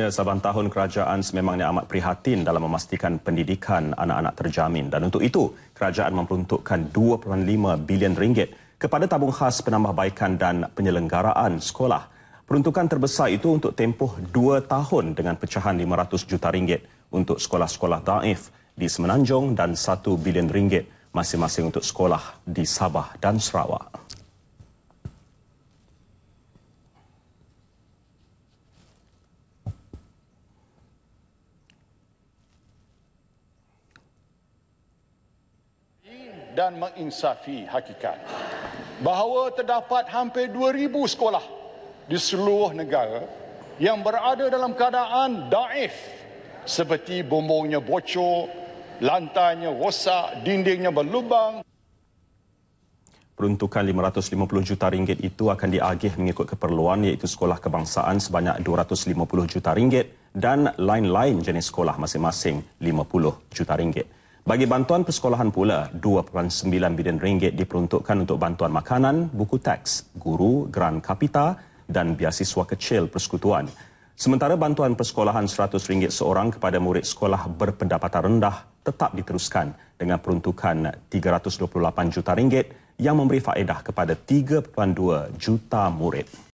Ya, saban tahun kerajaan sememangnya amat prihatin dalam memastikan pendidikan anak-anak terjamin dan untuk itu kerajaan memperuntukkan 2.5 bilion ringgit kepada tabung khas penambahbaikan dan penyelenggaraan sekolah. Peruntukan terbesar itu untuk tempoh 2 tahun dengan pecahan 500 juta ringgit untuk sekolah-sekolah daif di Semenanjung dan 1 bilion ringgit masing-masing untuk sekolah di Sabah dan Sarawak. dan menginsafi hakikat bahawa terdapat hampir 2000 sekolah di seluruh negara yang berada dalam keadaan daif seperti bumbungnya bocor, lantainya rosak, dindingnya berlubang. Peruntukan 550 juta ringgit itu akan diagih mengikut keperluan iaitu sekolah kebangsaan sebanyak 250 juta ringgit dan lain-lain jenis sekolah masing-masing 50 juta ringgit. Bagi bantuan persekolahan pula, 2.9 bilion ringgit diperuntukkan untuk bantuan makanan, buku teks, guru, geran kapita dan biasiswa kecil persekutuan. Sementara bantuan persekolahan RM100 seorang kepada murid sekolah berpendapatan rendah tetap diteruskan dengan peruntukan RM328 juta ringgit yang memberi faedah kepada 3.2 juta murid.